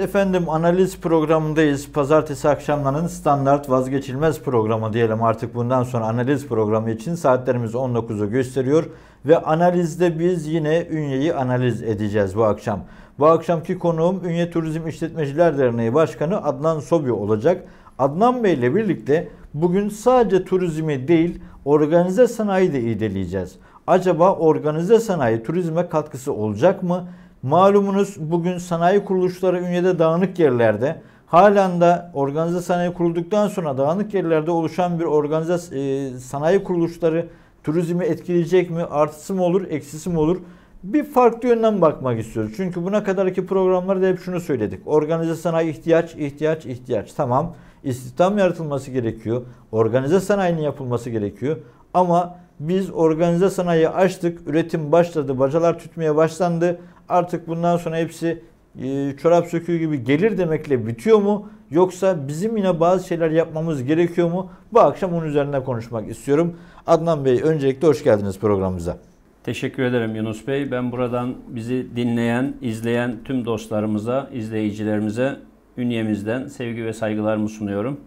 efendim analiz programındayız. Pazartesi akşamlarının standart vazgeçilmez programı diyelim artık bundan sonra analiz programı için saatlerimiz 19'u gösteriyor. Ve analizde biz yine Ünye'yi analiz edeceğiz bu akşam. Bu akşamki konuğum Ünye Turizm İşletmeciler Derneği Başkanı Adnan Sobyo olacak. Adnan Bey ile birlikte bugün sadece turizmi değil organize sanayi de iğdeleyeceğiz. Acaba organize sanayi turizme katkısı olacak mı? Malumunuz bugün sanayi kuruluşları ünyede dağınık yerlerde halen de organize sanayi kurulduktan sonra dağınık yerlerde oluşan bir organize e, sanayi kuruluşları turizmi etkileyecek mi? Artısı mı olur? Eksisi mi olur? Bir farklı yönden bakmak istiyoruz. Çünkü buna kadarki programlarda hep şunu söyledik. Organize sanayi ihtiyaç, ihtiyaç, ihtiyaç. Tamam. İstihdam yaratılması gerekiyor. Organize sanayinin yapılması gerekiyor. Ama biz organize sanayi açtık, üretim başladı, bacalar tütmeye başlandı artık bundan sonra hepsi e, çorap söküğü gibi gelir demekle bitiyor mu? Yoksa bizim yine bazı şeyler yapmamız gerekiyor mu? Bu akşam onun üzerine konuşmak istiyorum. Adnan Bey öncelikle hoş geldiniz programımıza. Teşekkür ederim Yunus Bey. Ben buradan bizi dinleyen, izleyen tüm dostlarımıza, izleyicilerimize ünyemizden sevgi ve saygılarımı sunuyorum.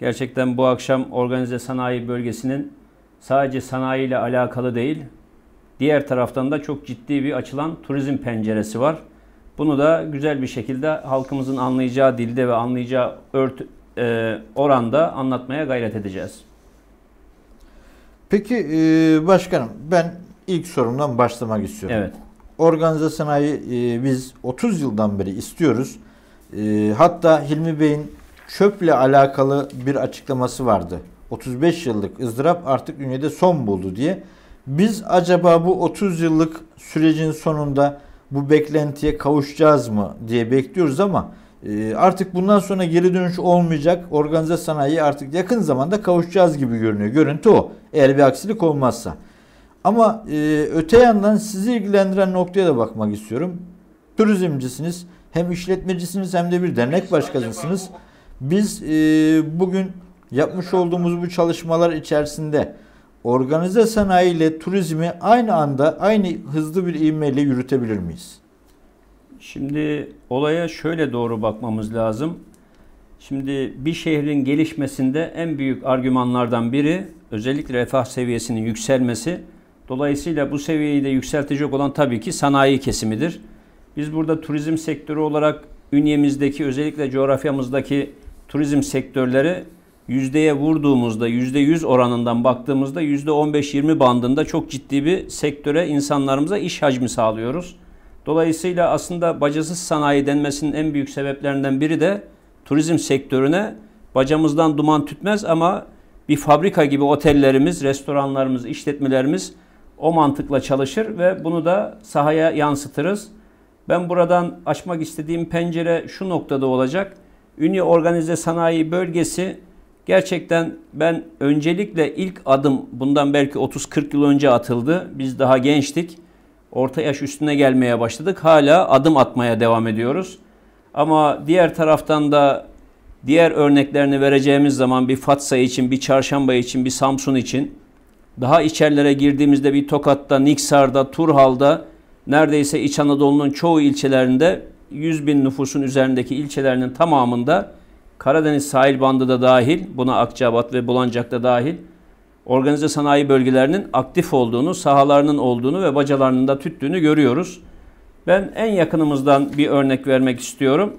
Gerçekten bu akşam organize sanayi bölgesinin sadece sanayi ile alakalı değil, Diğer taraftan da çok ciddi bir açılan turizm penceresi var. Bunu da güzel bir şekilde halkımızın anlayacağı dilde ve anlayacağı ört, e, oranda anlatmaya gayret edeceğiz. Peki e, başkanım ben ilk sorumdan başlamak istiyorum. Evet. Organize sanayi e, biz 30 yıldan beri istiyoruz. E, hatta Hilmi Bey'in çöple alakalı bir açıklaması vardı. 35 yıllık ızdırap artık dünyada son buldu diye. Biz acaba bu 30 yıllık sürecin sonunda bu beklentiye kavuşacağız mı diye bekliyoruz ama e, artık bundan sonra geri dönüş olmayacak. Organize sanayi artık yakın zamanda kavuşacağız gibi görünüyor. Görüntü o. Eğer bir aksilik olmazsa. Ama e, öte yandan sizi ilgilendiren noktaya da bakmak istiyorum. Turizmcisiniz. Hem işletmecisiniz hem de bir dernek başkanısınız. Biz e, bugün yapmış olduğumuz bu çalışmalar içerisinde organize sanayi ile turizmi aynı anda aynı hızlı bir ivmeyle yürütebilir miyiz? Şimdi olaya şöyle doğru bakmamız lazım. Şimdi bir şehrin gelişmesinde en büyük argümanlardan biri özellikle refah seviyesinin yükselmesi. Dolayısıyla bu seviyeyi de yükseltecek olan tabii ki sanayi kesimidir. Biz burada turizm sektörü olarak ünyemizdeki özellikle coğrafyamızdaki turizm sektörleri yüzdeye vurduğumuzda yüzde yüz oranından baktığımızda yüzde 15-20 bandında çok ciddi bir sektöre insanlarımıza iş hacmi sağlıyoruz. Dolayısıyla aslında bacasız sanayi denmesinin en büyük sebeplerinden biri de turizm sektörüne bacamızdan duman tütmez ama bir fabrika gibi otellerimiz, restoranlarımız, işletmelerimiz o mantıkla çalışır ve bunu da sahaya yansıtırız. Ben buradan açmak istediğim pencere şu noktada olacak. Ünye Organize Sanayi Bölgesi Gerçekten ben öncelikle ilk adım bundan belki 30-40 yıl önce atıldı. Biz daha gençtik. Orta yaş üstüne gelmeye başladık. Hala adım atmaya devam ediyoruz. Ama diğer taraftan da diğer örneklerini vereceğimiz zaman bir Fatsa için, bir Çarşamba için, bir Samsun için daha içerilere girdiğimizde bir Tokat'ta, Niksar'da, Turhal'da neredeyse İç Anadolu'nun çoğu ilçelerinde 100 bin nüfusun üzerindeki ilçelerinin tamamında Karadeniz sahil bandı da dahil, buna Akçabat ve Bulancak da dahil, organize sanayi bölgelerinin aktif olduğunu, sahalarının olduğunu ve bacalarının da tüttüğünü görüyoruz. Ben en yakınımızdan bir örnek vermek istiyorum.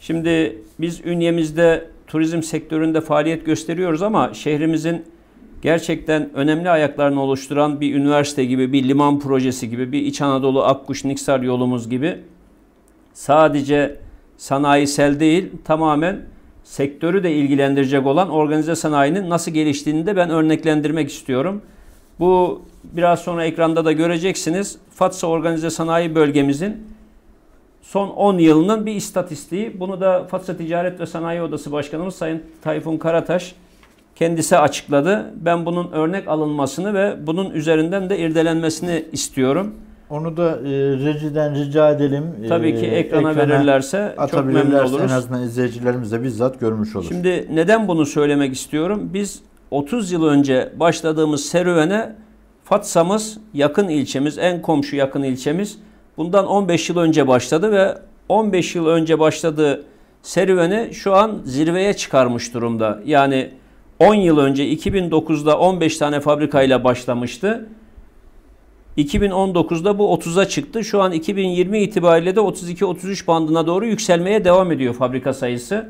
Şimdi biz ünyemizde turizm sektöründe faaliyet gösteriyoruz ama şehrimizin gerçekten önemli ayaklarını oluşturan bir üniversite gibi, bir liman projesi gibi, bir İç Anadolu Akkuş Niksar yolumuz gibi sadece sanayisel değil tamamen sektörü de ilgilendirecek olan organize sanayinin nasıl geliştiğini de ben örneklendirmek istiyorum. Bu biraz sonra ekranda da göreceksiniz. Fatsa Organize Sanayi Bölgemizin son 10 yılının bir istatistiği. Bunu da Fatsa Ticaret ve Sanayi Odası Başkanımız Sayın Tayfun Karataş kendisi açıkladı. Ben bunun örnek alınmasını ve bunun üzerinden de irdelenmesini istiyorum. Onu da e, rejiden rica edelim. E, Tabii ki ekrana, ekrana verirlerse çok memnun oluruz. En azından izleyicilerimiz bizzat görmüş oluruz. Şimdi neden bunu söylemek istiyorum? Biz 30 yıl önce başladığımız serüvene Fatsa'mız yakın ilçemiz, en komşu yakın ilçemiz bundan 15 yıl önce başladı ve 15 yıl önce başladığı serüveni şu an zirveye çıkarmış durumda. Yani 10 yıl önce 2009'da 15 tane fabrikayla başlamıştı. 2019'da bu 30'a çıktı. Şu an 2020 itibariyle de 32-33 bandına doğru yükselmeye devam ediyor fabrika sayısı.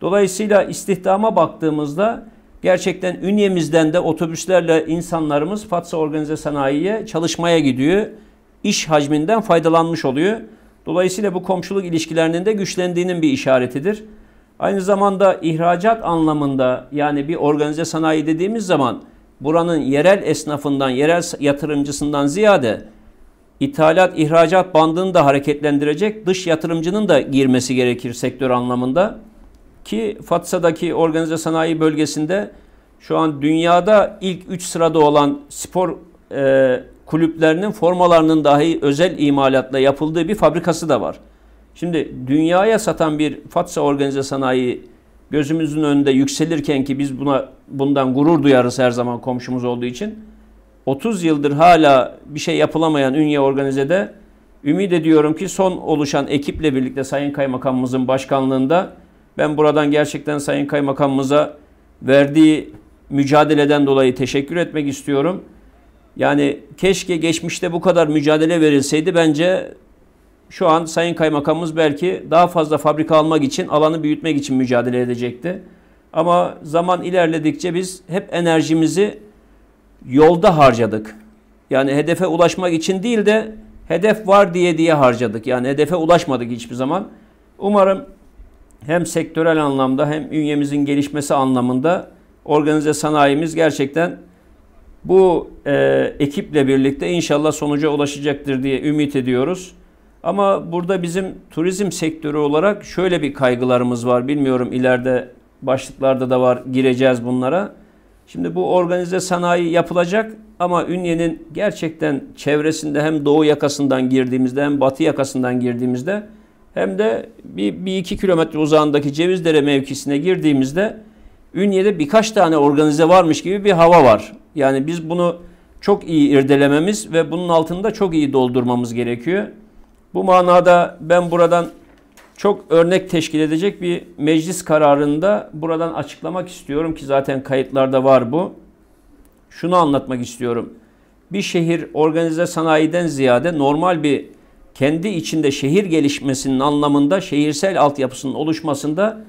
Dolayısıyla istihdama baktığımızda gerçekten Ünye'mizden de otobüslerle insanlarımız Fatsa Organize Sanayi'ye çalışmaya gidiyor. İş hacminden faydalanmış oluyor. Dolayısıyla bu komşuluk ilişkilerinin de güçlendiğinin bir işaretidir. Aynı zamanda ihracat anlamında yani bir organize sanayi dediğimiz zaman buranın yerel esnafından, yerel yatırımcısından ziyade ithalat, ihracat bandını da hareketlendirecek dış yatırımcının da girmesi gerekir sektör anlamında. Ki Fatsa'daki organize sanayi bölgesinde şu an dünyada ilk 3 sırada olan spor e, kulüplerinin formalarının dahi özel imalatla yapıldığı bir fabrikası da var. Şimdi dünyaya satan bir Fatsa organize sanayi gözümüzün önünde yükselirken ki biz buna bundan gurur duyarız her zaman komşumuz olduğu için 30 yıldır hala bir şey yapılamayan Ünye Organize'de ümit ediyorum ki son oluşan ekiple birlikte Sayın Kaymakamımızın başkanlığında ben buradan gerçekten Sayın Kaymakamımıza verdiği mücadeleden dolayı teşekkür etmek istiyorum. Yani keşke geçmişte bu kadar mücadele verilseydi bence şu an Sayın Kaymakamımız belki daha fazla fabrika almak için, alanı büyütmek için mücadele edecekti. Ama zaman ilerledikçe biz hep enerjimizi yolda harcadık. Yani hedefe ulaşmak için değil de hedef var diye diye harcadık. Yani hedefe ulaşmadık hiçbir zaman. Umarım hem sektörel anlamda hem ünyemizin gelişmesi anlamında organize sanayimiz gerçekten bu e, ekiple birlikte inşallah sonuca ulaşacaktır diye ümit ediyoruz. Ama burada bizim turizm sektörü olarak şöyle bir kaygılarımız var. Bilmiyorum ileride başlıklarda da var gireceğiz bunlara. Şimdi bu organize sanayi yapılacak ama Ünye'nin gerçekten çevresinde hem doğu yakasından girdiğimizde hem batı yakasından girdiğimizde hem de bir, bir iki kilometre uzağındaki Cevizdere mevkisine girdiğimizde Ünye'de birkaç tane organize varmış gibi bir hava var. Yani biz bunu çok iyi irdelememiz ve bunun altında çok iyi doldurmamız gerekiyor. Bu manada ben buradan çok örnek teşkil edecek bir meclis kararında buradan açıklamak istiyorum ki zaten kayıtlarda var bu. Şunu anlatmak istiyorum. Bir şehir organize sanayiden ziyade normal bir kendi içinde şehir gelişmesinin anlamında şehirsel altyapısının oluşmasında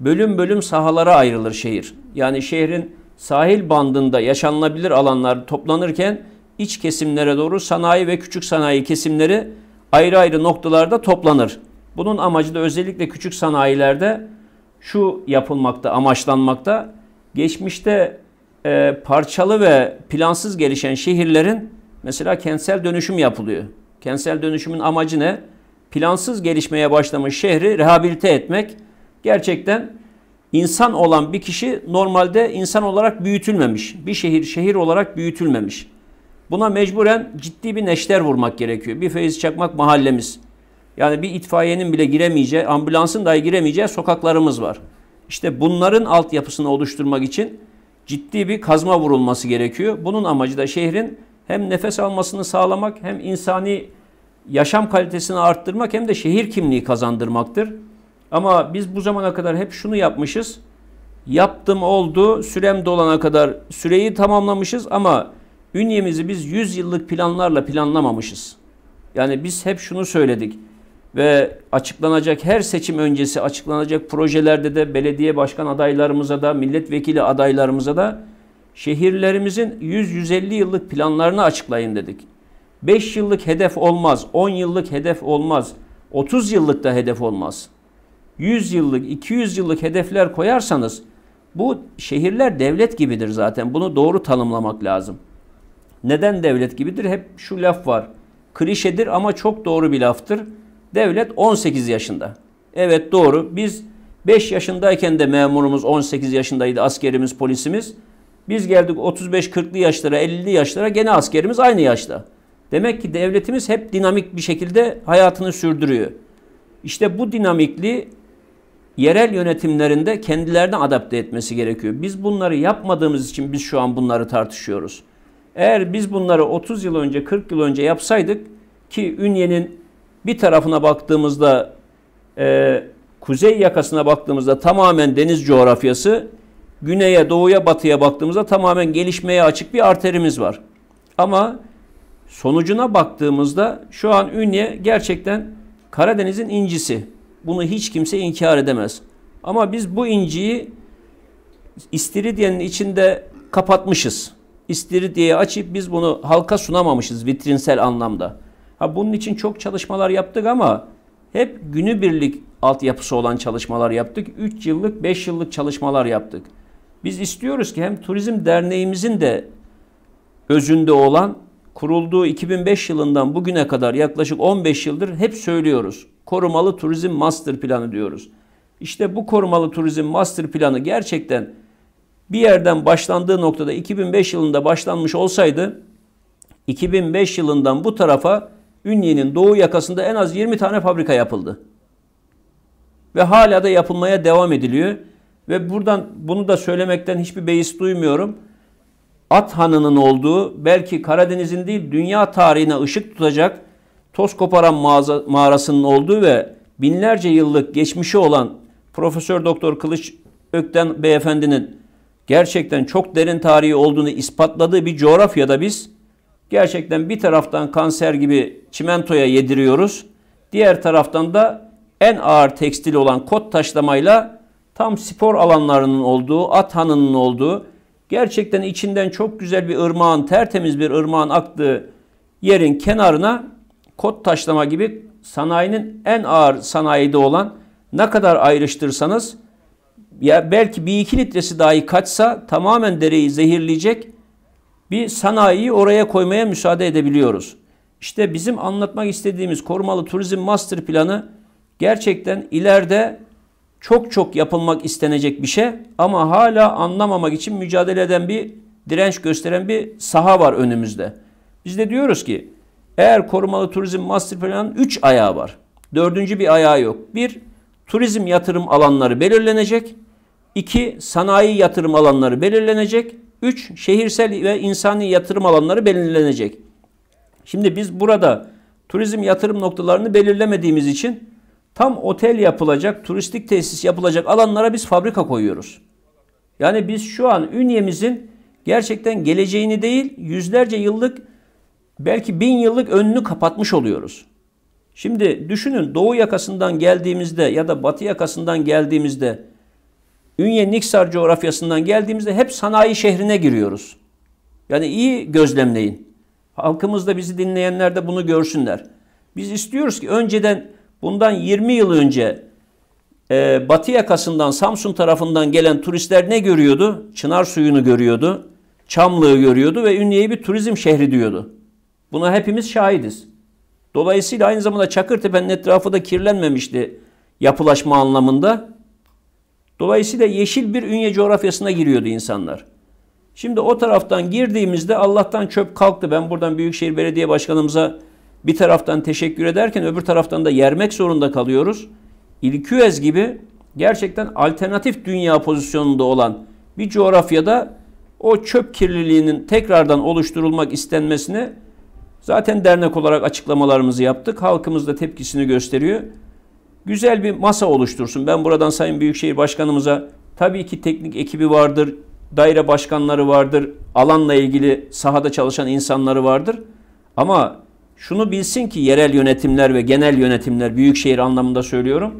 bölüm bölüm sahalara ayrılır şehir. Yani şehrin sahil bandında yaşanılabilir alanlar toplanırken iç kesimlere doğru sanayi ve küçük sanayi kesimleri ayrı ayrı noktalarda toplanır. Bunun amacı da özellikle küçük sanayilerde şu yapılmakta, amaçlanmakta. Geçmişte e, parçalı ve plansız gelişen şehirlerin mesela kentsel dönüşüm yapılıyor. Kentsel dönüşümün amacı ne? Plansız gelişmeye başlamış şehri rehabilite etmek. Gerçekten insan olan bir kişi normalde insan olarak büyütülmemiş. Bir şehir şehir olarak büyütülmemiş. Buna mecburen ciddi bir neşter vurmak gerekiyor. Bir Feyzi Çakmak mahallemiz. Yani bir itfaiyenin bile giremeyeceği, ambulansın dahi giremeyeceği sokaklarımız var. İşte bunların altyapısını oluşturmak için ciddi bir kazma vurulması gerekiyor. Bunun amacı da şehrin hem nefes almasını sağlamak hem insani yaşam kalitesini arttırmak hem de şehir kimliği kazandırmaktır. Ama biz bu zamana kadar hep şunu yapmışız. Yaptım oldu, sürem dolana kadar süreyi tamamlamışız ama Ünyemizi biz 100 yıllık planlarla planlamamışız. Yani biz hep şunu söyledik ve açıklanacak her seçim öncesi açıklanacak projelerde de belediye başkan adaylarımıza da milletvekili adaylarımıza da şehirlerimizin 100-150 yıllık planlarını açıklayın dedik. 5 yıllık hedef olmaz, 10 yıllık hedef olmaz, 30 yıllık da hedef olmaz. 100 yıllık, 200 yıllık hedefler koyarsanız bu şehirler devlet gibidir zaten. Bunu doğru tanımlamak lazım. Neden devlet gibidir? Hep şu laf var. Klişedir ama çok doğru bir laftır. Devlet 18 yaşında. Evet doğru. Biz 5 yaşındayken de memurumuz 18 yaşındaydı askerimiz, polisimiz. Biz geldik 35-40'lı yaşlara, 50'li yaşlara gene askerimiz aynı yaşta. Demek ki devletimiz hep dinamik bir şekilde hayatını sürdürüyor. İşte bu dinamikliği yerel yönetimlerinde kendilerine adapte etmesi gerekiyor. Biz bunları yapmadığımız için biz şu an bunları tartışıyoruz. Eğer biz bunları 30 yıl önce, 40 yıl önce yapsaydık ki Ünye'nin bir tarafına baktığımızda e, kuzey yakasına baktığımızda tamamen deniz coğrafyası, güneye, doğuya, batıya baktığımızda tamamen gelişmeye açık bir arterimiz var. Ama sonucuna baktığımızda şu an Ünye gerçekten Karadeniz'in incisi. Bunu hiç kimse inkar edemez. Ama biz bu inciyi İstiridye'nin içinde kapatmışız diye açıp biz bunu halka sunamamışız vitrinsel anlamda. Ha bunun için çok çalışmalar yaptık ama hep günübirlik altyapısı olan çalışmalar yaptık. 3 yıllık, 5 yıllık çalışmalar yaptık. Biz istiyoruz ki hem Turizm Derneğimizin de özünde olan kurulduğu 2005 yılından bugüne kadar yaklaşık 15 yıldır hep söylüyoruz. Korumalı Turizm Master Planı diyoruz. İşte bu korumalı turizm master planı gerçekten bir yerden başlandığı noktada 2005 yılında başlanmış olsaydı 2005 yılından bu tarafa Ünye'nin doğu yakasında en az 20 tane fabrika yapıldı. Ve hala da yapılmaya devam ediliyor. Ve buradan bunu da söylemekten hiçbir beis duymuyorum. At Hanı'nın olduğu belki Karadeniz'in değil dünya tarihine ışık tutacak toz koparan mağaza, mağarasının olduğu ve binlerce yıllık geçmişi olan Profesör Doktor Kılıç Ökten beyefendinin gerçekten çok derin tarihi olduğunu ispatladığı bir coğrafyada biz gerçekten bir taraftan kanser gibi çimentoya yediriyoruz. Diğer taraftan da en ağır tekstil olan kot taşlamayla tam spor alanlarının olduğu, at hanının olduğu, gerçekten içinden çok güzel bir ırmağın, tertemiz bir ırmağın aktığı yerin kenarına kot taşlama gibi sanayinin en ağır sanayide olan ne kadar ayrıştırsanız ya belki bir iki litresi dahi kaçsa tamamen dereyi zehirleyecek bir sanayiyi oraya koymaya müsaade edebiliyoruz. İşte bizim anlatmak istediğimiz korumalı turizm master planı gerçekten ileride çok çok yapılmak istenecek bir şey ama hala anlamamak için mücadele eden bir direnç gösteren bir saha var önümüzde. Biz de diyoruz ki eğer korumalı turizm master planının 3 ayağı var. Dördüncü bir ayağı yok. Bir, turizm yatırım alanları belirlenecek. 2. Sanayi yatırım alanları belirlenecek. 3. Şehirsel ve insani yatırım alanları belirlenecek. Şimdi biz burada turizm yatırım noktalarını belirlemediğimiz için tam otel yapılacak, turistik tesis yapılacak alanlara biz fabrika koyuyoruz. Yani biz şu an Ünye'mizin gerçekten geleceğini değil yüzlerce yıllık belki bin yıllık önünü kapatmış oluyoruz. Şimdi düşünün doğu yakasından geldiğimizde ya da batı yakasından geldiğimizde Ünye Niksar coğrafyasından geldiğimizde hep sanayi şehrine giriyoruz. Yani iyi gözlemleyin. Halkımız da bizi dinleyenler de bunu görsünler. Biz istiyoruz ki önceden bundan 20 yıl önce e, batı yakasından Samsun tarafından gelen turistler ne görüyordu? Çınar suyunu görüyordu, Çamlığı görüyordu ve Ünye'yi bir turizm şehri diyordu. Buna hepimiz şahidiz. Dolayısıyla aynı zamanda Çakırtepe'nin etrafı da kirlenmemişti yapılaşma anlamında. Dolayısıyla yeşil bir Ünye coğrafyasına giriyordu insanlar. Şimdi o taraftan girdiğimizde Allah'tan çöp kalktı. Ben buradan Büyükşehir Belediye Başkanımıza bir taraftan teşekkür ederken öbür taraftan da yermek zorunda kalıyoruz. İlküez gibi gerçekten alternatif dünya pozisyonunda olan bir coğrafyada o çöp kirliliğinin tekrardan oluşturulmak istenmesine Zaten dernek olarak açıklamalarımızı yaptık. Halkımız da tepkisini gösteriyor. Güzel bir masa oluştursun. Ben buradan Sayın Büyükşehir Başkanımıza tabii ki teknik ekibi vardır, daire başkanları vardır, alanla ilgili sahada çalışan insanları vardır. Ama şunu bilsin ki yerel yönetimler ve genel yönetimler büyükşehir anlamında söylüyorum.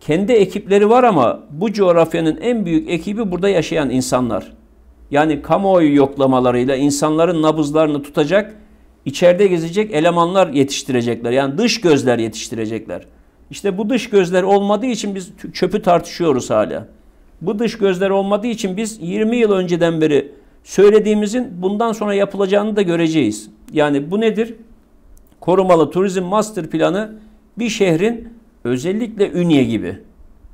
Kendi ekipleri var ama bu coğrafyanın en büyük ekibi burada yaşayan insanlar. Yani kamuoyu yoklamalarıyla insanların nabızlarını tutacak içeride gezecek elemanlar yetiştirecekler. Yani dış gözler yetiştirecekler. İşte bu dış gözler olmadığı için biz çöpü tartışıyoruz hala. Bu dış gözler olmadığı için biz 20 yıl önceden beri söylediğimizin bundan sonra yapılacağını da göreceğiz. Yani bu nedir? Korumalı Turizm Master Planı bir şehrin özellikle Ünye gibi.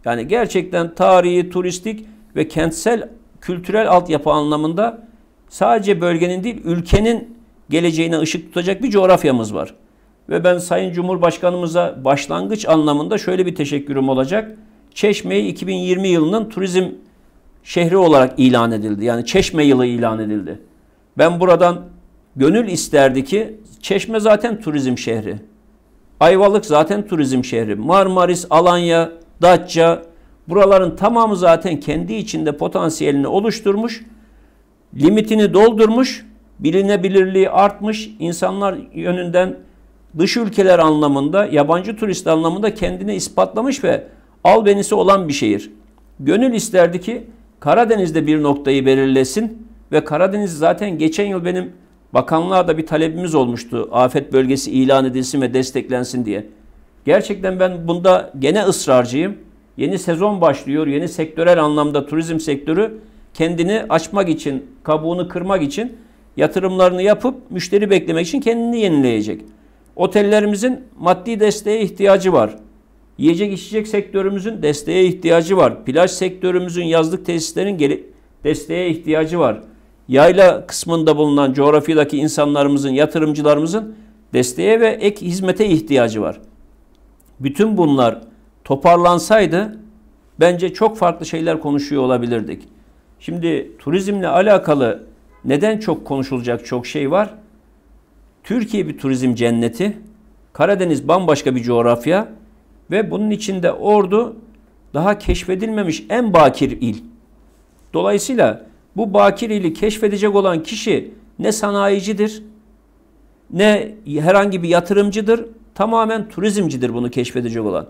Yani gerçekten tarihi, turistik ve kentsel kültürel altyapı anlamında sadece bölgenin değil ülkenin geleceğine ışık tutacak bir coğrafyamız var. Ve ben Sayın Cumhurbaşkanımıza başlangıç anlamında şöyle bir teşekkürüm olacak. Çeşme'yi 2020 yılının turizm şehri olarak ilan edildi. Yani Çeşme yılı ilan edildi. Ben buradan gönül isterdi ki Çeşme zaten turizm şehri. Ayvalık zaten turizm şehri. Marmaris, Alanya, Datça buraların tamamı zaten kendi içinde potansiyelini oluşturmuş, limitini doldurmuş bilinebilirliği artmış, insanlar yönünden dış ülkeler anlamında, yabancı turist anlamında kendini ispatlamış ve albenisi olan bir şehir. Gönül isterdi ki Karadeniz'de bir noktayı belirlesin ve Karadeniz zaten geçen yıl benim bakanlığa da bir talebimiz olmuştu. Afet bölgesi ilan edilsin ve desteklensin diye. Gerçekten ben bunda gene ısrarcıyım. Yeni sezon başlıyor. Yeni sektörel anlamda turizm sektörü kendini açmak için, kabuğunu kırmak için yatırımlarını yapıp müşteri beklemek için kendini yenileyecek. Otellerimizin maddi desteğe ihtiyacı var. Yiyecek içecek sektörümüzün desteğe ihtiyacı var. Plaj sektörümüzün yazlık tesislerin geri, desteğe ihtiyacı var. Yayla kısmında bulunan coğrafyadaki insanlarımızın, yatırımcılarımızın desteğe ve ek hizmete ihtiyacı var. Bütün bunlar toparlansaydı bence çok farklı şeyler konuşuyor olabilirdik. Şimdi turizmle alakalı neden çok konuşulacak çok şey var? Türkiye bir turizm cenneti. Karadeniz bambaşka bir coğrafya ve bunun içinde Ordu daha keşfedilmemiş en bakir il. Dolayısıyla bu bakir ili keşfedecek olan kişi ne sanayicidir ne herhangi bir yatırımcıdır tamamen turizmcidir bunu keşfedecek olan.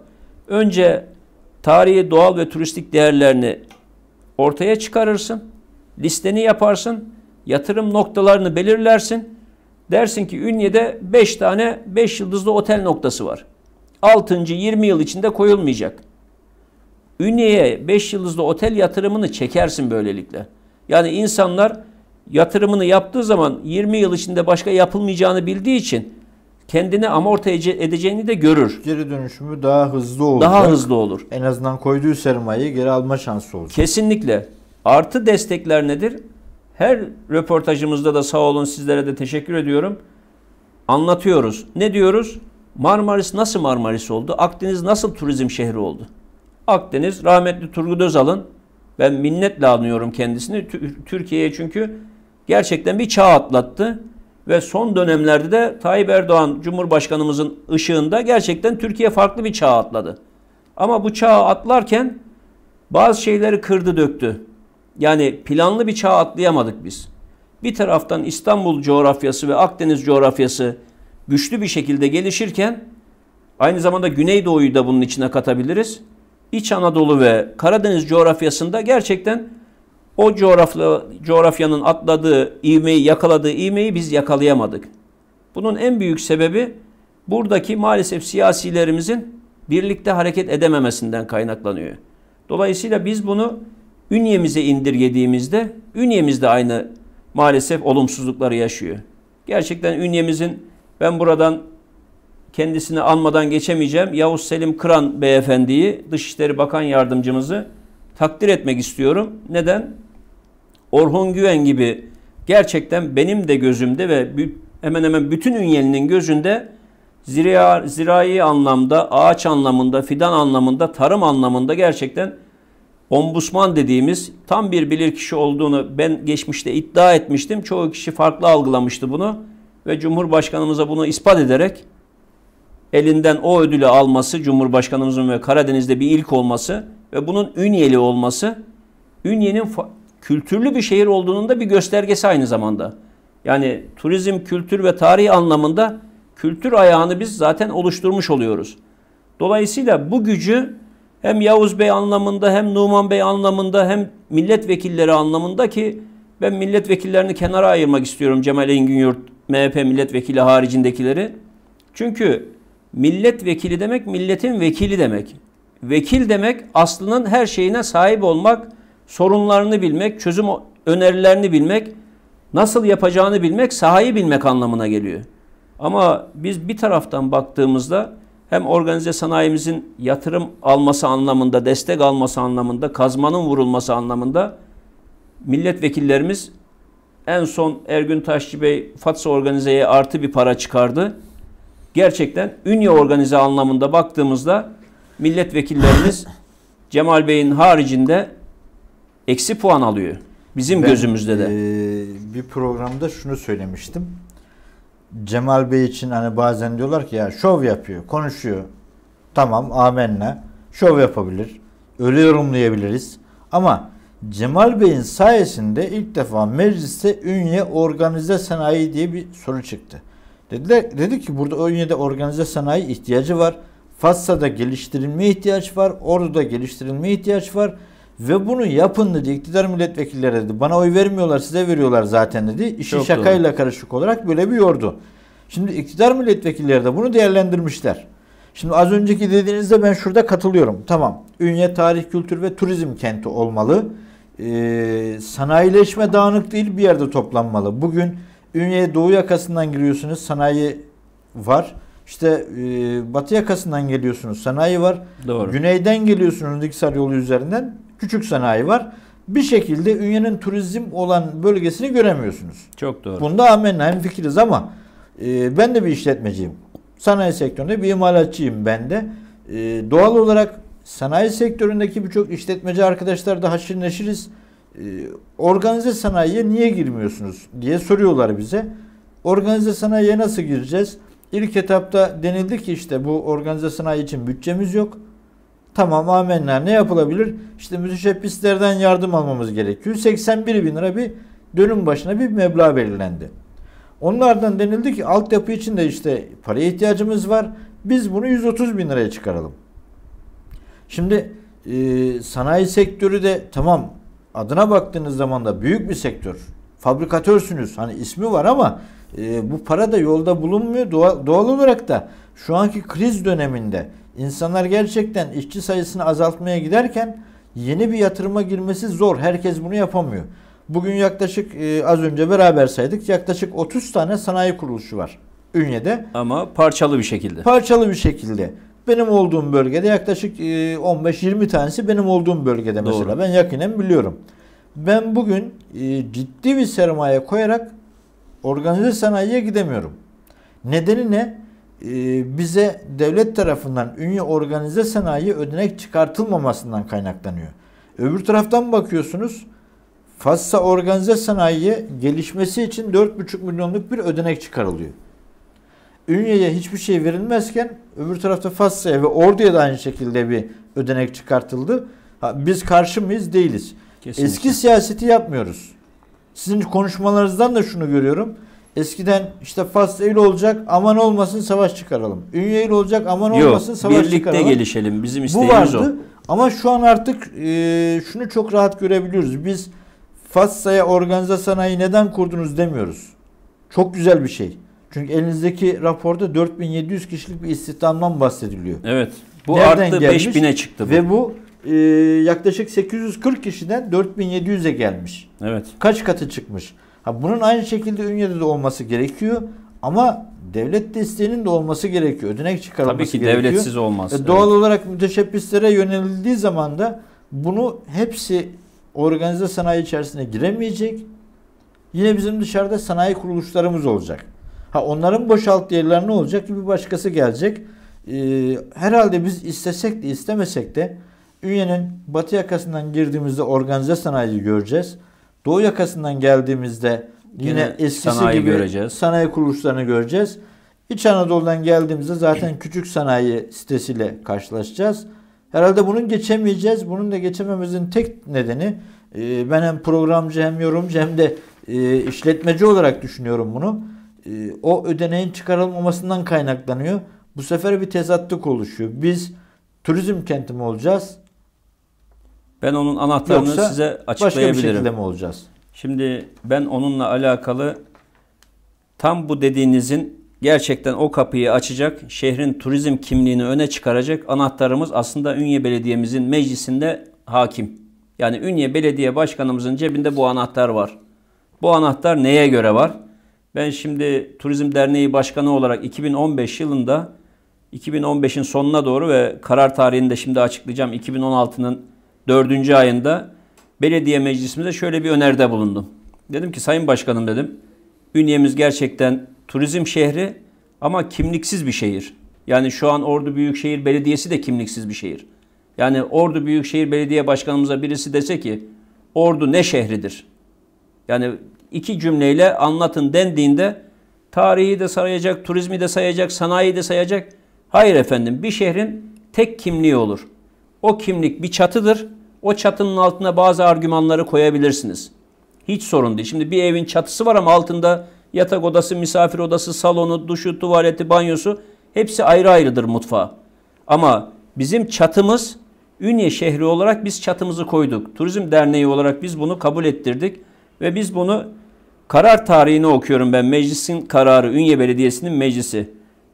Önce tarihi, doğal ve turistik değerlerini ortaya çıkarırsın, listeni yaparsın, yatırım noktalarını belirlersin. Dersin ki Ünye'de 5 tane 5 yıldızlı otel noktası var. 6. 20 yıl içinde koyulmayacak. Ünye'ye 5 yıldızlı otel yatırımını çekersin böylelikle. Yani insanlar yatırımını yaptığı zaman 20 yıl içinde başka yapılmayacağını bildiği için kendini amorti edeceğini de görür. Geri dönüşümü daha hızlı olur. Daha hızlı olur. En azından koyduğu sermayeyi geri alma şansı olur. Kesinlikle. Artı destekler nedir? Her röportajımızda da sağ olun sizlere de teşekkür ediyorum. Anlatıyoruz. Ne diyoruz? Marmaris nasıl Marmaris oldu? Akdeniz nasıl turizm şehri oldu? Akdeniz rahmetli Turgut Özal'ın ben minnetle anıyorum kendisini. Türkiye'ye çünkü gerçekten bir çağ atlattı ve son dönemlerde de Tayyip Erdoğan Cumhurbaşkanımızın ışığında gerçekten Türkiye farklı bir çağa atladı. Ama bu çağa atlarken bazı şeyleri kırdı döktü. Yani planlı bir çağa atlayamadık biz. Bir taraftan İstanbul coğrafyası ve Akdeniz coğrafyası güçlü bir şekilde gelişirken aynı zamanda Güneydoğu'yu da bunun içine katabiliriz. İç Anadolu ve Karadeniz coğrafyasında gerçekten o coğrafya, coğrafyanın atladığı ivmeyi, yakaladığı ivmeyi biz yakalayamadık. Bunun en büyük sebebi buradaki maalesef siyasilerimizin birlikte hareket edememesinden kaynaklanıyor. Dolayısıyla biz bunu Ünyemize indirgediğimizde ünyemiz de aynı maalesef olumsuzlukları yaşıyor. Gerçekten ünyemizin ben buradan kendisini anmadan geçemeyeceğim. Yavuz Selim Kıran beyefendiyi, Dışişleri Bakan Yardımcımızı takdir etmek istiyorum. Neden? Orhun Güven gibi gerçekten benim de gözümde ve hemen hemen bütün ünyelinin gözünde zira, zirai anlamda, ağaç anlamında, fidan anlamında, tarım anlamında gerçekten Ombusman dediğimiz tam bir bilirkişi olduğunu ben geçmişte iddia etmiştim. Çoğu kişi farklı algılamıştı bunu ve Cumhurbaşkanımıza bunu ispat ederek elinden o ödülü alması, Cumhurbaşkanımızın ve Karadeniz'de bir ilk olması ve bunun Ünyeli olması, Ünye'nin kültürlü bir şehir olduğunun da bir göstergesi aynı zamanda. Yani turizm, kültür ve tarih anlamında kültür ayağını biz zaten oluşturmuş oluyoruz. Dolayısıyla bu gücü hem Yavuz Bey anlamında hem Numan Bey anlamında hem milletvekilleri anlamında ki ben milletvekillerini kenara ayırmak istiyorum Cemal Engin Yurt, MHP milletvekili haricindekileri. Çünkü milletvekili demek milletin vekili demek. Vekil demek aslının her şeyine sahip olmak, sorunlarını bilmek, çözüm önerilerini bilmek, nasıl yapacağını bilmek, sahayı bilmek anlamına geliyor. Ama biz bir taraftan baktığımızda hem organize sanayimizin yatırım alması anlamında, destek alması anlamında, kazmanın vurulması anlamında milletvekillerimiz en son Ergün Taşçı Bey Fatsa Organize'ye artı bir para çıkardı. Gerçekten ünye organize anlamında baktığımızda milletvekillerimiz Cemal Bey'in haricinde eksi puan alıyor. Bizim ben, gözümüzde de. E, bir programda şunu söylemiştim. Cemal Bey için hani bazen diyorlar ki ya şov yapıyor, konuşuyor. Tamam amenna. Şov yapabilir. Öyle yorumlayabiliriz. Ama Cemal Bey'in sayesinde ilk defa mecliste Ünye Organize Sanayi diye bir soru çıktı. Dediler, dedi ki burada Ünye'de organize sanayi ihtiyacı var. Fassa'da geliştirilmeye ihtiyaç var. Ordu'da geliştirilmeye ihtiyaç var. Ve bunu yapın dedi İktidar milletvekilleri dedi. Bana oy vermiyorlar size veriyorlar zaten dedi. İşi Çok şakayla doğru. karışık olarak böyle bir yordu. Şimdi iktidar milletvekilleri de bunu değerlendirmişler. Şimdi az önceki dediğinizde ben şurada katılıyorum. Tamam. Ünye tarih, kültür ve turizm kenti olmalı. Ee, sanayileşme dağınık değil bir yerde toplanmalı. Bugün Ünye'ye doğu yakasından giriyorsunuz sanayi var. İşte e, batı yakasından geliyorsunuz sanayi var. Doğru. Güneyden geliyorsunuz Diksar yolu üzerinden küçük sanayi var. Bir şekilde Ünye'nin turizm olan bölgesini göremiyorsunuz. Çok doğru. Bunda amen aynı fikiriz ama e, ben de bir işletmeciyim. Sanayi sektöründe bir imalatçıyım ben de. E, doğal olarak sanayi sektöründeki birçok işletmeci arkadaşlar da haşir neşiriz. E, organize sanayiye niye girmiyorsunuz diye soruyorlar bize. Organize sanayiye nasıl gireceğiz? İlk etapta denildi ki işte bu organize sanayi için bütçemiz yok. Tamam amenna ne yapılabilir? İşte müteşebbislerden yardım almamız gerekiyor. 81 bin lira bir dönüm başına bir meblağ belirlendi. Onlardan denildi ki altyapı için de işte paraya ihtiyacımız var. Biz bunu 130 bin liraya çıkaralım. Şimdi e, sanayi sektörü de tamam adına baktığınız zaman da büyük bir sektör. Fabrikatörsünüz. Hani ismi var ama e, bu para da yolda bulunmuyor. Doğal, doğal olarak da şu anki kriz döneminde İnsanlar gerçekten işçi sayısını azaltmaya giderken yeni bir yatırıma girmesi zor. Herkes bunu yapamıyor. Bugün yaklaşık e, az önce beraber saydık yaklaşık 30 tane sanayi kuruluşu var Ünye'de. Ama parçalı bir şekilde. Parçalı bir şekilde. Benim olduğum bölgede yaklaşık e, 15-20 tanesi benim olduğum bölgede Doğru. mesela. Ben yakinen biliyorum. Ben bugün e, ciddi bir sermaye koyarak organize sanayiye gidemiyorum. Nedeni ne? E, bize devlet tarafından ünye organize sanayi ödenek çıkartılmamasından kaynaklanıyor. Öbür taraftan bakıyorsunuz Fassa organize sanayiye gelişmesi için 4,5 milyonluk bir ödenek çıkarılıyor. Ünye'ye hiçbir şey verilmezken öbür tarafta Fassa'ya ve Ordu'ya da aynı şekilde bir ödenek çıkartıldı. Ha, biz karşı mıyız? Değiliz. Kesinlikle. Eski siyaseti yapmıyoruz. Sizin konuşmalarınızdan da şunu görüyorum. Eskiden işte Fas Eylül olacak aman olmasın savaş çıkaralım. Ünye Eylül olacak aman Yok, olmasın savaş birlikte çıkaralım. Birlikte gelişelim bizim isteğimiz Bu vardı. o. Ama şu an artık e, şunu çok rahat görebiliyoruz. Biz Fassa'ya organize sanayi neden kurdunuz demiyoruz. Çok güzel bir şey. Çünkü elinizdeki raporda 4700 kişilik bir istihdamdan bahsediliyor. Evet. Bu Nereden arttı 5000'e çıktı. Bu. Ve bu e, yaklaşık 840 kişiden 4700'e gelmiş. Evet. Kaç katı çıkmış. Ha, bunun aynı şekilde Ünye'de de olması gerekiyor. Ama devlet desteğinin de olması gerekiyor. Ödenek çıkarılması gerekiyor. Tabii ki gerekiyor. devletsiz olmaz. E, doğal evet. olarak müteşebbislere yönelildiği zaman da bunu hepsi organize sanayi içerisine giremeyecek. Yine bizim dışarıda sanayi kuruluşlarımız olacak. Ha onların boşalt yerler ne olacak? Bir başkası gelecek. Ee, herhalde biz istesek de istemesek de Ünye'nin batı yakasından girdiğimizde organize sanayiyi göreceğiz. Doğu yakasından geldiğimizde yine, yine eskisi sanayi gibi göreceğiz. sanayi kuruluşlarını göreceğiz. İç Anadolu'dan geldiğimizde zaten küçük sanayi sitesiyle karşılaşacağız. Herhalde bunun geçemeyeceğiz. Bunun da geçememizin tek nedeni e, ben hem programcı hem yorumcu hem de e, işletmeci olarak düşünüyorum bunu. E, o ödeneğin çıkarılmamasından kaynaklanıyor. Bu sefer bir tezatlık oluşuyor. Biz turizm kenti mi olacağız? Ben onun anahtarını Yoksa size açıklayabilirim. Başka bir şekilde mi olacağız? Şimdi ben onunla alakalı tam bu dediğinizin gerçekten o kapıyı açacak, şehrin turizm kimliğini öne çıkaracak anahtarımız aslında Ünye Belediye'mizin meclisinde hakim. Yani Ünye Belediye Başkanımızın cebinde bu anahtar var. Bu anahtar neye göre var? Ben şimdi Turizm Derneği Başkanı olarak 2015 yılında 2015'in sonuna doğru ve karar tarihini de şimdi açıklayacağım. 2016'nın dördüncü ayında belediye meclisimize şöyle bir öneride bulundum. Dedim ki Sayın Başkanım dedim, bünyemiz gerçekten turizm şehri ama kimliksiz bir şehir. Yani şu an Ordu Büyükşehir Belediyesi de kimliksiz bir şehir. Yani Ordu Büyükşehir Belediye Başkanımıza birisi dese ki Ordu ne şehridir? Yani iki cümleyle anlatın dendiğinde tarihi de sayacak, turizmi de sayacak, sanayi de sayacak. Hayır efendim bir şehrin tek kimliği olur. O kimlik bir çatıdır. O çatının altına bazı argümanları koyabilirsiniz. Hiç sorun değil. Şimdi bir evin çatısı var ama altında yatak odası, misafir odası, salonu, duşu, tuvaleti, banyosu hepsi ayrı ayrıdır mutfağı. Ama bizim çatımız Ünye şehri olarak biz çatımızı koyduk. Turizm Derneği olarak biz bunu kabul ettirdik ve biz bunu karar tarihini okuyorum ben. Meclisin kararı Ünye Belediyesi'nin meclisi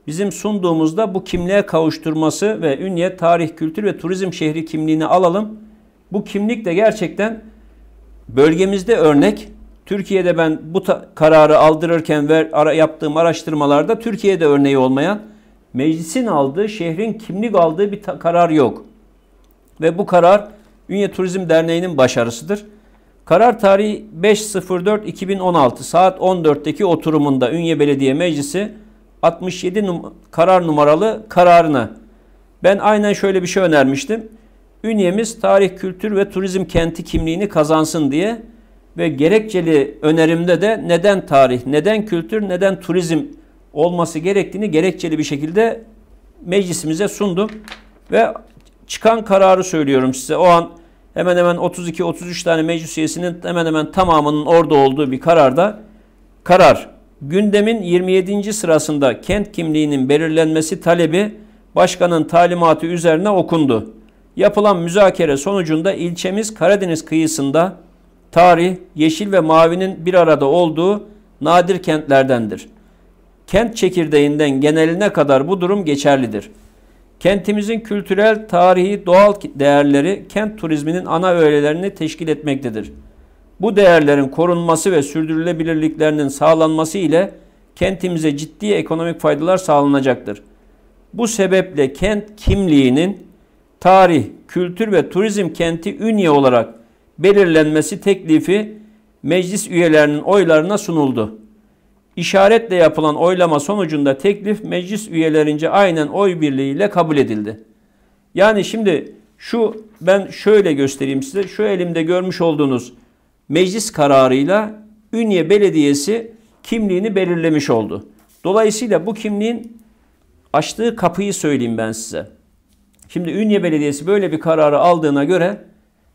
bizim sunduğumuzda bu kimliğe kavuşturması ve Ünye tarih, kültür ve turizm şehri kimliğini alalım. Bu kimlik de gerçekten bölgemizde örnek. Türkiye'de ben bu kararı aldırırken ver, ara, yaptığım araştırmalarda Türkiye'de örneği olmayan meclisin aldığı, şehrin kimlik aldığı bir karar yok. Ve bu karar Ünye Turizm Derneği'nin başarısıdır. Karar tarihi 5.04.2016 saat 14'teki oturumunda Ünye Belediye Meclisi 67 num karar numaralı kararına Ben aynen şöyle bir şey önermiştim. Ünyemiz tarih, kültür ve turizm kenti kimliğini kazansın diye ve gerekçeli önerimde de neden tarih, neden kültür, neden turizm olması gerektiğini gerekçeli bir şekilde meclisimize sundum ve çıkan kararı söylüyorum size. O an hemen hemen 32-33 tane meclis üyesinin hemen hemen tamamının orada olduğu bir kararda karar Gündemin 27. sırasında kent kimliğinin belirlenmesi talebi başkanın talimatı üzerine okundu. Yapılan müzakere sonucunda ilçemiz Karadeniz kıyısında tarih, yeşil ve mavinin bir arada olduğu nadir kentlerdendir. Kent çekirdeğinden geneline kadar bu durum geçerlidir. Kentimizin kültürel, tarihi, doğal değerleri kent turizminin ana öğelerini teşkil etmektedir bu değerlerin korunması ve sürdürülebilirliklerinin sağlanması ile kentimize ciddi ekonomik faydalar sağlanacaktır. Bu sebeple kent kimliğinin tarih, kültür ve turizm kenti Ünye olarak belirlenmesi teklifi meclis üyelerinin oylarına sunuldu. İşaretle yapılan oylama sonucunda teklif meclis üyelerince aynen oy birliğiyle kabul edildi. Yani şimdi şu ben şöyle göstereyim size. Şu elimde görmüş olduğunuz meclis kararıyla Ünye Belediyesi kimliğini belirlemiş oldu. Dolayısıyla bu kimliğin açtığı kapıyı söyleyeyim ben size. Şimdi Ünye Belediyesi böyle bir kararı aldığına göre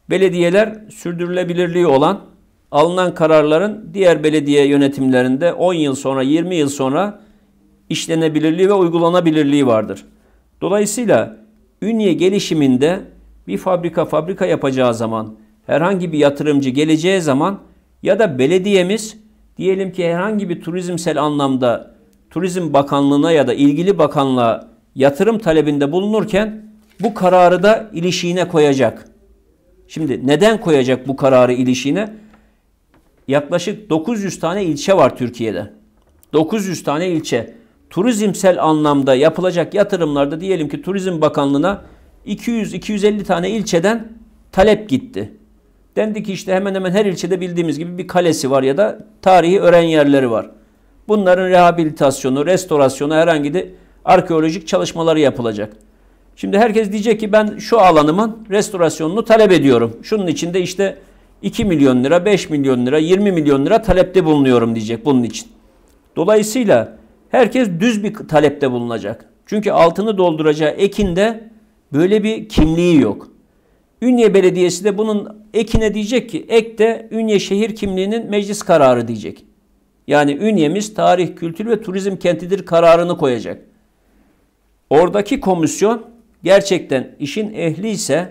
belediyeler sürdürülebilirliği olan alınan kararların diğer belediye yönetimlerinde 10 yıl sonra 20 yıl sonra işlenebilirliği ve uygulanabilirliği vardır. Dolayısıyla Ünye gelişiminde bir fabrika fabrika yapacağı zaman herhangi bir yatırımcı geleceği zaman ya da belediyemiz diyelim ki herhangi bir turizmsel anlamda Turizm Bakanlığı'na ya da ilgili bakanlığa yatırım talebinde bulunurken bu kararı da ilişiğine koyacak. Şimdi neden koyacak bu kararı ilişiğine? Yaklaşık 900 tane ilçe var Türkiye'de. 900 tane ilçe. Turizmsel anlamda yapılacak yatırımlarda diyelim ki Turizm Bakanlığı'na 200-250 tane ilçeden talep gitti. Dendi ki işte hemen hemen her ilçede bildiğimiz gibi bir kalesi var ya da tarihi öğren yerleri var. Bunların rehabilitasyonu, restorasyonu herhangi de arkeolojik çalışmaları yapılacak. Şimdi herkes diyecek ki ben şu alanımın restorasyonunu talep ediyorum. Şunun içinde işte 2 milyon lira, 5 milyon lira, 20 milyon lira talepte bulunuyorum diyecek bunun için. Dolayısıyla herkes düz bir talepte bulunacak. Çünkü altını dolduracağı ekinde böyle bir kimliği yok. Ünye Belediyesi de bunun ekine diyecek ki ek de Ünye şehir kimliğinin meclis kararı diyecek. Yani Ünye'miz tarih, kültür ve turizm kentidir kararını koyacak. Oradaki komisyon gerçekten işin ehli ise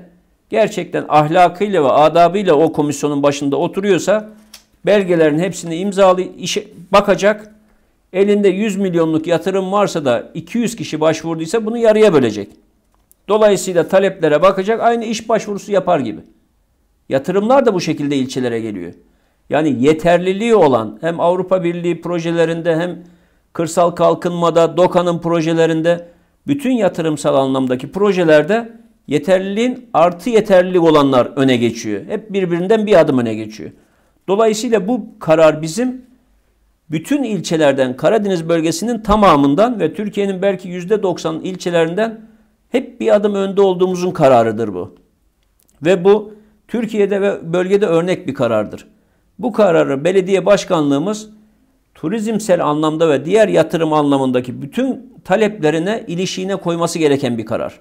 gerçekten ahlakıyla ve adabıyla o komisyonun başında oturuyorsa belgelerin hepsini imzalı işe bakacak. Elinde 100 milyonluk yatırım varsa da 200 kişi başvurduysa bunu yarıya bölecek. Dolayısıyla taleplere bakacak aynı iş başvurusu yapar gibi. Yatırımlar da bu şekilde ilçelere geliyor. Yani yeterliliği olan hem Avrupa Birliği projelerinde hem kırsal kalkınmada, DOKA'nın projelerinde bütün yatırımsal anlamdaki projelerde yeterliliğin artı yeterlilik olanlar öne geçiyor. Hep birbirinden bir adım öne geçiyor. Dolayısıyla bu karar bizim bütün ilçelerden Karadeniz bölgesinin tamamından ve Türkiye'nin belki %90 ilçelerinden hep bir adım önde olduğumuzun kararıdır bu. Ve bu Türkiye'de ve bölgede örnek bir karardır. Bu kararı belediye başkanlığımız turizmsel anlamda ve diğer yatırım anlamındaki bütün taleplerine ilişiğine koyması gereken bir karar.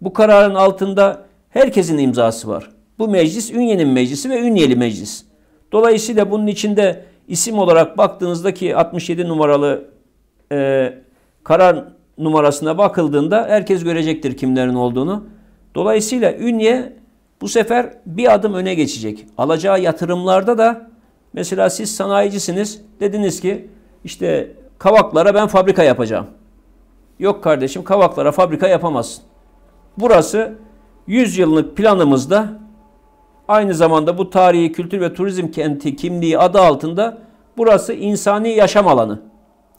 Bu kararın altında herkesin imzası var. Bu meclis Ünye'nin meclisi ve Ünyeli meclis. Dolayısıyla bunun içinde isim olarak baktığınızda ki 67 numaralı e, karar numarasına bakıldığında herkes görecektir kimlerin olduğunu. Dolayısıyla Ünye bu sefer bir adım öne geçecek. Alacağı yatırımlarda da mesela siz sanayicisiniz dediniz ki işte kavaklara ben fabrika yapacağım. Yok kardeşim kavaklara fabrika yapamazsın. Burası 100 yıllık planımızda aynı zamanda bu tarihi kültür ve turizm kenti kimliği adı altında burası insani yaşam alanı.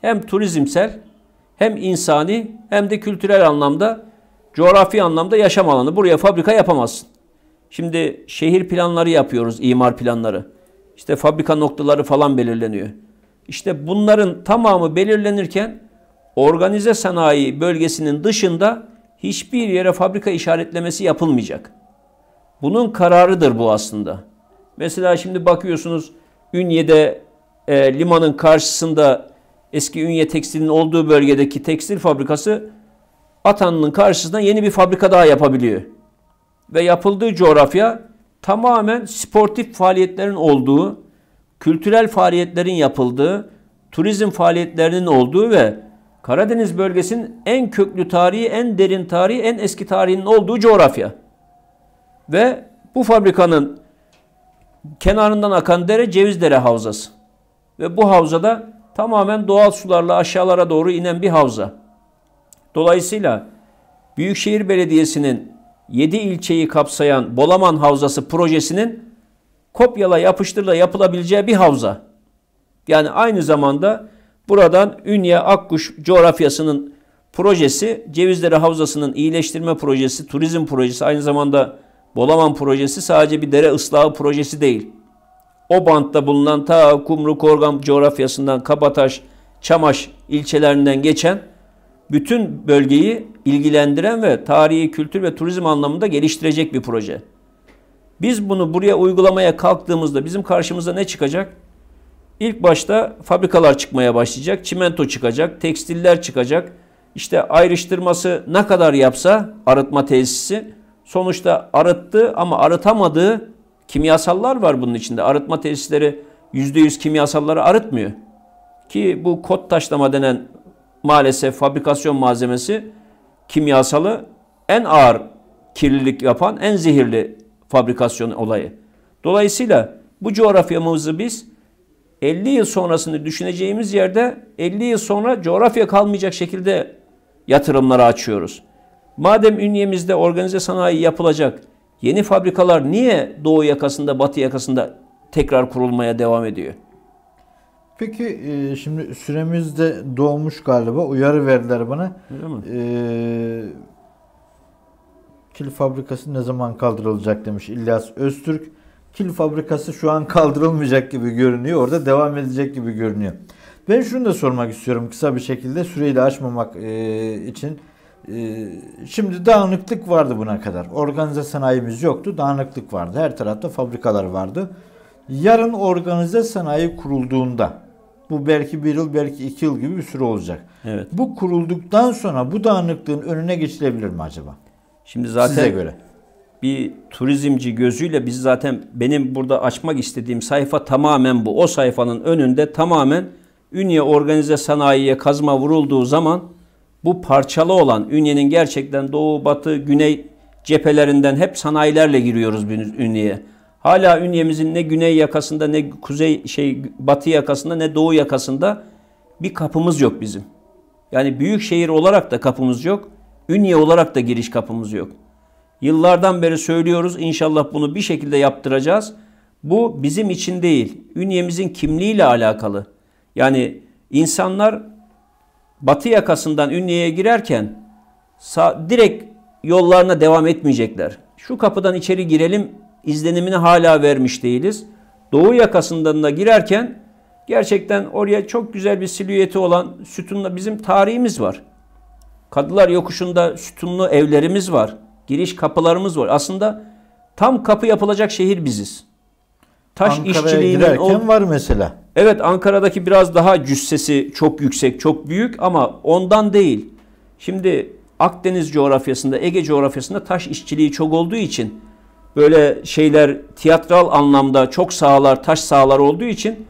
Hem turizmsel hem insani hem de kültürel anlamda, coğrafi anlamda yaşam alanı. Buraya fabrika yapamazsın. Şimdi şehir planları yapıyoruz, imar planları. İşte fabrika noktaları falan belirleniyor. İşte bunların tamamı belirlenirken organize sanayi bölgesinin dışında hiçbir yere fabrika işaretlemesi yapılmayacak. Bunun kararıdır bu aslında. Mesela şimdi bakıyorsunuz Ünye'de e, limanın karşısında eski Ünye Tekstil'in olduğu bölgedeki tekstil fabrikası Atan'ın karşısına yeni bir fabrika daha yapabiliyor. Ve yapıldığı coğrafya tamamen sportif faaliyetlerin olduğu, kültürel faaliyetlerin yapıldığı, turizm faaliyetlerinin olduğu ve Karadeniz bölgesinin en köklü tarihi, en derin tarihi, en eski tarihinin olduğu coğrafya. Ve bu fabrikanın kenarından akan dere ceviz dere Havzası. Ve bu havzada tamamen doğal sularla aşağılara doğru inen bir havza. Dolayısıyla Büyükşehir Belediyesi'nin 7 ilçeyi kapsayan Bolaman Havzası projesinin kopyala yapıştırla yapılabileceği bir havza. Yani aynı zamanda buradan Ünye Akkuş coğrafyasının projesi, cevizdere Havzası'nın iyileştirme projesi, turizm projesi, aynı zamanda Bolaman projesi sadece bir dere ıslahı projesi değil o bantta bulunan ta Kumru Korgan coğrafyasından Kabataş, Çamaş ilçelerinden geçen bütün bölgeyi ilgilendiren ve tarihi, kültür ve turizm anlamında geliştirecek bir proje. Biz bunu buraya uygulamaya kalktığımızda bizim karşımıza ne çıkacak? İlk başta fabrikalar çıkmaya başlayacak, çimento çıkacak, tekstiller çıkacak. İşte ayrıştırması ne kadar yapsa arıtma tesisi sonuçta arıttı ama arıtamadığı Kimyasallar var bunun içinde. Arıtma tesisleri %100 kimyasalları arıtmıyor. Ki bu kot taşlama denen maalesef fabrikasyon malzemesi kimyasalı en ağır kirlilik yapan en zehirli fabrikasyon olayı. Dolayısıyla bu coğrafyamızı biz 50 yıl sonrasını düşüneceğimiz yerde 50 yıl sonra coğrafya kalmayacak şekilde yatırımları açıyoruz. Madem ünyemizde organize sanayi yapılacak, Yeni fabrikalar niye doğu yakasında, batı yakasında tekrar kurulmaya devam ediyor? Peki e, şimdi süremiz de doğmuş galiba. Uyarı verdiler bana. Öyle mi? E, kil fabrikası ne zaman kaldırılacak demiş İlyas Öztürk. Kil fabrikası şu an kaldırılmayacak gibi görünüyor. Orada devam edecek gibi görünüyor. Ben şunu da sormak istiyorum kısa bir şekilde süreyi de açmamak e, için. Ee, şimdi dağınıklık vardı buna kadar. Organize sanayimiz yoktu. Dağınıklık vardı. Her tarafta fabrikalar vardı. Yarın organize sanayi kurulduğunda bu belki bir yıl belki iki yıl gibi bir süre olacak. Evet. Bu kurulduktan sonra bu dağınıklığın önüne geçilebilir mi acaba? Şimdi zaten Size göre. bir turizmci gözüyle biz zaten benim burada açmak istediğim sayfa tamamen bu. O sayfanın önünde tamamen Ünye organize sanayiye kazma vurulduğu zaman bu parçalı olan Ünye'nin gerçekten doğu, batı, güney cephelerinden hep sanayilerle giriyoruz Ünye'ye. Hala Ünye'mizin ne güney yakasında ne kuzey şey batı yakasında ne doğu yakasında bir kapımız yok bizim. Yani büyük şehir olarak da kapımız yok. Ünye olarak da giriş kapımız yok. Yıllardan beri söylüyoruz inşallah bunu bir şekilde yaptıracağız. Bu bizim için değil. Ünyemizin kimliğiyle alakalı. Yani insanlar batı yakasından Ünye'ye girerken sağ, direkt yollarına devam etmeyecekler. Şu kapıdan içeri girelim izlenimini hala vermiş değiliz. Doğu yakasından da girerken gerçekten oraya çok güzel bir silüeti olan sütunla bizim tarihimiz var. Kadılar yokuşunda sütunlu evlerimiz var. Giriş kapılarımız var. Aslında tam kapı yapılacak şehir biziz. Taş Ankara'ya işçiliğinin girerken o... var mesela. Evet Ankara'daki biraz daha cüssesi çok yüksek, çok büyük ama ondan değil. Şimdi Akdeniz coğrafyasında, Ege coğrafyasında taş işçiliği çok olduğu için böyle şeyler tiyatral anlamda çok sahalar, taş sahalar olduğu için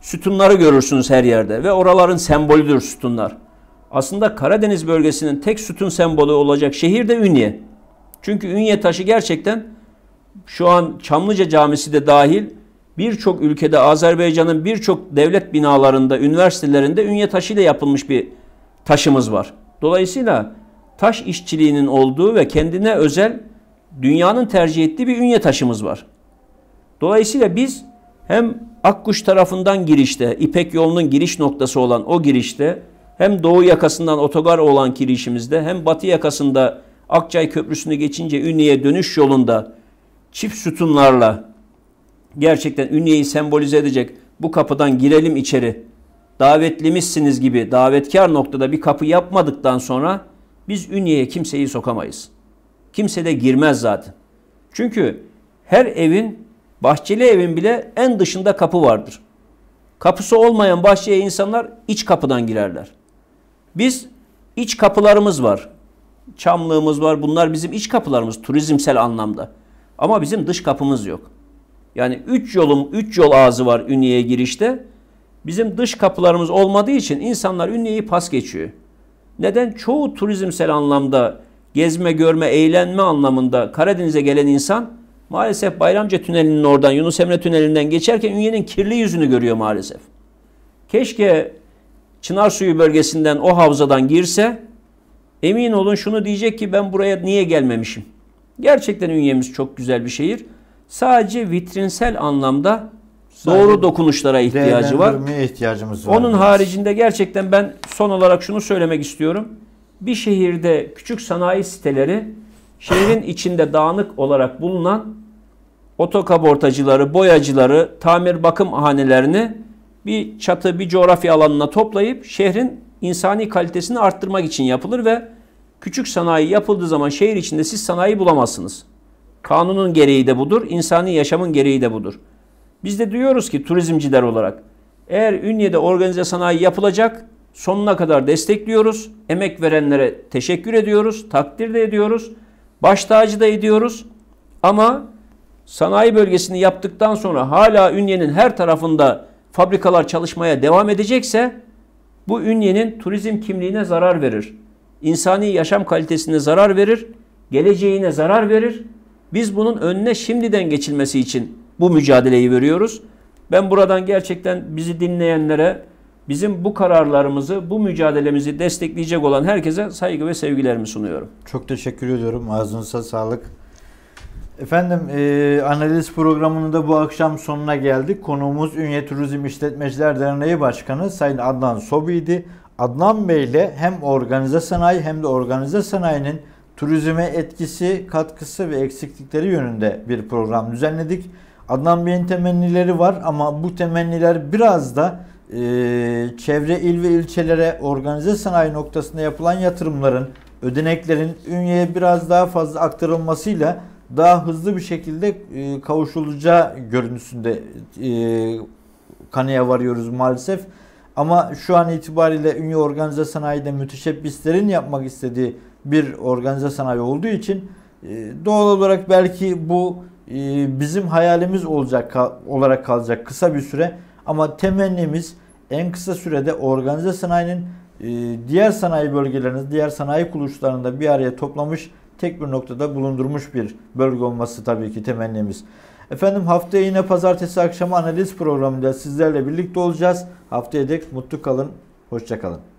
sütunları görürsünüz her yerde ve oraların sembolüdür sütunlar. Aslında Karadeniz bölgesinin tek sütun sembolü olacak şehir de Ünye. Çünkü Ünye taşı gerçekten şu an Çamlıca Camisi de dahil birçok ülkede Azerbaycan'ın birçok devlet binalarında, üniversitelerinde ünye taşıyla yapılmış bir taşımız var. Dolayısıyla taş işçiliğinin olduğu ve kendine özel dünyanın tercih ettiği bir ünye taşımız var. Dolayısıyla biz hem Akkuş tarafından girişte, İpek yolunun giriş noktası olan o girişte, hem doğu yakasından otogar olan girişimizde, hem batı yakasında Akçay Köprüsü'nü geçince Ünye'ye dönüş yolunda çift sütunlarla gerçekten Ünye'yi sembolize edecek bu kapıdan girelim içeri davetlimizsiniz gibi davetkar noktada bir kapı yapmadıktan sonra biz Ünye'ye kimseyi sokamayız. Kimse de girmez zaten. Çünkü her evin, bahçeli evin bile en dışında kapı vardır. Kapısı olmayan bahçeye insanlar iç kapıdan girerler. Biz iç kapılarımız var. Çamlığımız var. Bunlar bizim iç kapılarımız turizmsel anlamda. Ama bizim dış kapımız yok. Yani üç yolum, üç yol ağzı var Ünye'ye girişte. Bizim dış kapılarımız olmadığı için insanlar Ünye'yi pas geçiyor. Neden? Çoğu turizmsel anlamda gezme, görme, eğlenme anlamında Karadeniz'e gelen insan maalesef Bayramca Tüneli'nin oradan, Yunus Emre Tüneli'nden geçerken Ünye'nin kirli yüzünü görüyor maalesef. Keşke Çınar Suyu bölgesinden o havzadan girse emin olun şunu diyecek ki ben buraya niye gelmemişim? Gerçekten Ünye'miz çok güzel bir şehir. Sadece vitrinsel anlamda Sadece doğru dokunuşlara ihtiyacı var. ihtiyacımız var. Onun biraz. haricinde gerçekten ben son olarak şunu söylemek istiyorum. Bir şehirde küçük sanayi siteleri şehrin içinde dağınık olarak bulunan otokabortacıları, boyacıları, tamir bakım hanelerini bir çatı, bir coğrafya alanına toplayıp şehrin insani kalitesini arttırmak için yapılır ve küçük sanayi yapıldığı zaman şehir içinde siz sanayi bulamazsınız. Kanunun gereği de budur, insani yaşamın gereği de budur. Biz de diyoruz ki turizmciler olarak eğer Ünye'de organize sanayi yapılacak sonuna kadar destekliyoruz. Emek verenlere teşekkür ediyoruz, takdir de ediyoruz. Baş tacı da ediyoruz. Ama sanayi bölgesini yaptıktan sonra hala Ünye'nin her tarafında fabrikalar çalışmaya devam edecekse bu Ünye'nin turizm kimliğine zarar verir. İnsani yaşam kalitesine zarar verir, geleceğine zarar verir biz bunun önüne şimdiden geçilmesi için bu mücadeleyi veriyoruz. Ben buradan gerçekten bizi dinleyenlere bizim bu kararlarımızı, bu mücadelemizi destekleyecek olan herkese saygı ve sevgilerimi sunuyorum. Çok teşekkür ediyorum. Ağzınıza sağlık. Efendim e, analiz programının da bu akşam sonuna geldik. Konuğumuz Ünye Turizm İşletmeciler Derneği Başkanı Sayın Adnan Sobi idi. Adnan Bey ile hem organize sanayi hem de organize sanayinin turizme etkisi, katkısı ve eksiklikleri yönünde bir program düzenledik. Adnan Bey'in temennileri var ama bu temenniler biraz da e, çevre il ve ilçelere organize sanayi noktasında yapılan yatırımların, ödeneklerin ünyeye biraz daha fazla aktarılmasıyla daha hızlı bir şekilde e, kavuşulacağı görüntüsünde e, kanıya varıyoruz maalesef. Ama şu an itibariyle Ünye Organize Sanayi'de müteşebbislerin yapmak istediği bir organize sanayi olduğu için e, doğal olarak belki bu e, bizim hayalimiz olacak olarak kalacak kısa bir süre ama temennimiz en kısa sürede organize sanayinin e, diğer sanayi bölgelerinde, diğer sanayi kuruluşlarında bir araya toplamış, tek bir noktada bulundurmuş bir bölge olması tabii ki temennimiz. Efendim haftaya yine pazartesi akşamı analiz programında sizlerle birlikte olacağız. Haftaya dek mutlu kalın, hoşça kalın.